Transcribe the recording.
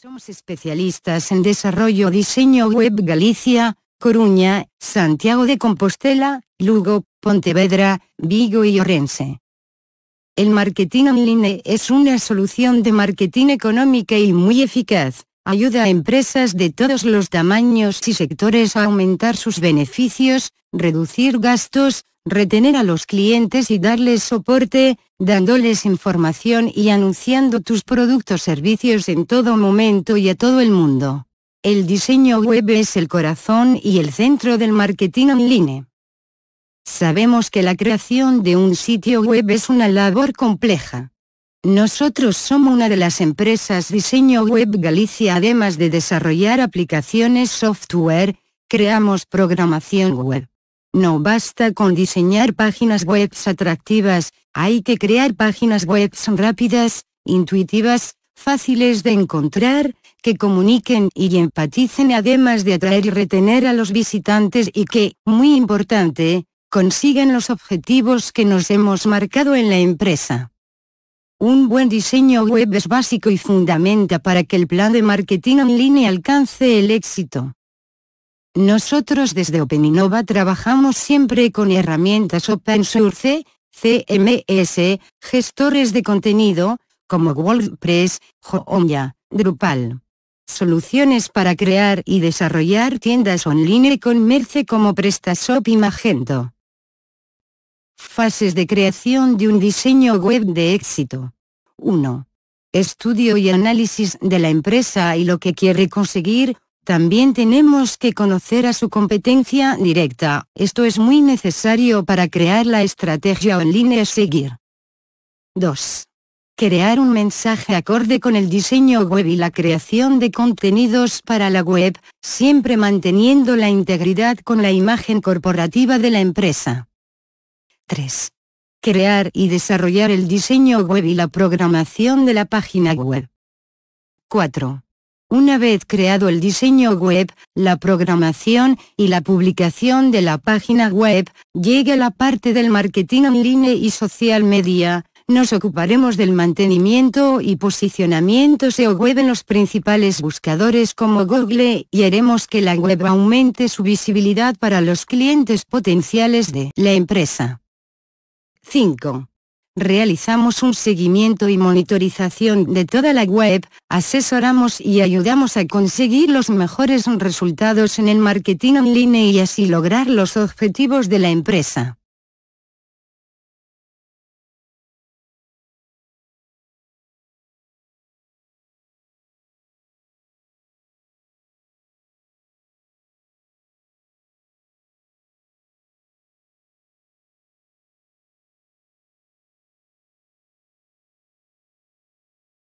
Somos especialistas en desarrollo diseño web Galicia, Coruña, Santiago de Compostela, Lugo, Pontevedra, Vigo y Orense. El marketing online es una solución de marketing económica y muy eficaz, ayuda a empresas de todos los tamaños y sectores a aumentar sus beneficios, reducir gastos, retener a los clientes y darles soporte, dándoles información y anunciando tus productos servicios en todo momento y a todo el mundo. El diseño web es el corazón y el centro del marketing online. Sabemos que la creación de un sitio web es una labor compleja. Nosotros somos una de las empresas Diseño Web Galicia además de desarrollar aplicaciones software, creamos programación web. No basta con diseñar páginas web atractivas, hay que crear páginas web rápidas, intuitivas, fáciles de encontrar, que comuniquen y empaticen además de atraer y retener a los visitantes y que, muy importante, consigan los objetivos que nos hemos marcado en la empresa. Un buen diseño web es básico y fundamenta para que el plan de marketing en línea alcance el éxito. Nosotros desde Openinova trabajamos siempre con herramientas open source, CMS, gestores de contenido, como WordPress, Joomla, Drupal. Soluciones para crear y desarrollar tiendas online con Merce como PrestaShop y Magento. Fases de creación de un diseño web de éxito. 1. Estudio y análisis de la empresa y lo que quiere conseguir, también tenemos que conocer a su competencia directa, esto es muy necesario para crear la estrategia online a seguir. 2. Crear un mensaje acorde con el diseño web y la creación de contenidos para la web, siempre manteniendo la integridad con la imagen corporativa de la empresa. 3. Crear y desarrollar el diseño web y la programación de la página web. 4 una vez creado el diseño web, la programación y la publicación de la página web, llega la parte del marketing online y social media, nos ocuparemos del mantenimiento y posicionamiento SEO web en los principales buscadores como Google y haremos que la web aumente su visibilidad para los clientes potenciales de la empresa. 5 realizamos un seguimiento y monitorización de toda la web, asesoramos y ayudamos a conseguir los mejores resultados en el marketing online y así lograr los objetivos de la empresa.